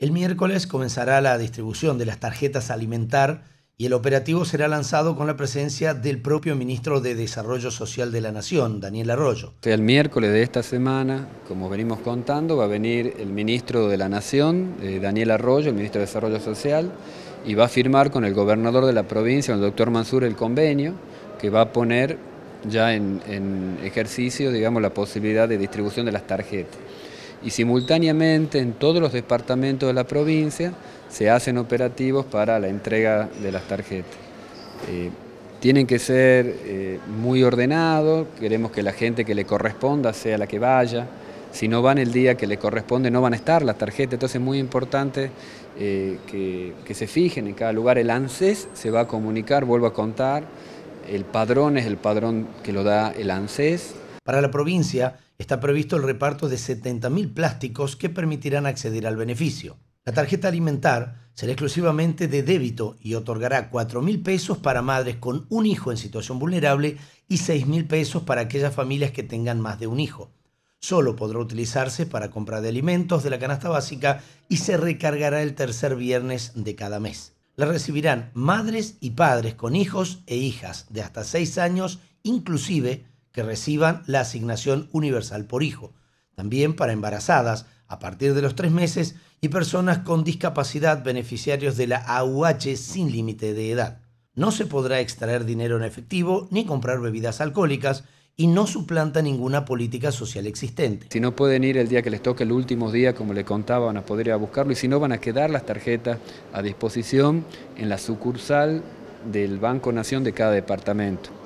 El miércoles comenzará la distribución de las tarjetas alimentar y el operativo será lanzado con la presencia del propio ministro de Desarrollo Social de la Nación, Daniel Arroyo. El miércoles de esta semana, como venimos contando, va a venir el ministro de la Nación, eh, Daniel Arroyo, el ministro de Desarrollo Social, y va a firmar con el gobernador de la provincia, el doctor Mansur, el convenio que va a poner ya en, en ejercicio, digamos, la posibilidad de distribución de las tarjetas y simultáneamente en todos los departamentos de la provincia se hacen operativos para la entrega de las tarjetas. Eh, tienen que ser eh, muy ordenados, queremos que la gente que le corresponda sea la que vaya, si no van el día que le corresponde no van a estar las tarjetas, entonces es muy importante eh, que, que se fijen en cada lugar, el ANSES se va a comunicar, vuelvo a contar, el padrón es el padrón que lo da el ANSES, para la provincia está previsto el reparto de 70.000 plásticos que permitirán acceder al beneficio. La tarjeta alimentar será exclusivamente de débito y otorgará 4.000 pesos para madres con un hijo en situación vulnerable y 6.000 pesos para aquellas familias que tengan más de un hijo. Solo podrá utilizarse para compra de alimentos de la canasta básica y se recargará el tercer viernes de cada mes. La recibirán madres y padres con hijos e hijas de hasta 6 años, inclusive que reciban la asignación universal por hijo, también para embarazadas a partir de los tres meses y personas con discapacidad beneficiarios de la AUH sin límite de edad. No se podrá extraer dinero en efectivo ni comprar bebidas alcohólicas y no suplanta ninguna política social existente. Si no pueden ir el día que les toque, el último día, como le contaba, van a poder ir a buscarlo y si no van a quedar las tarjetas a disposición en la sucursal del Banco Nación de cada departamento.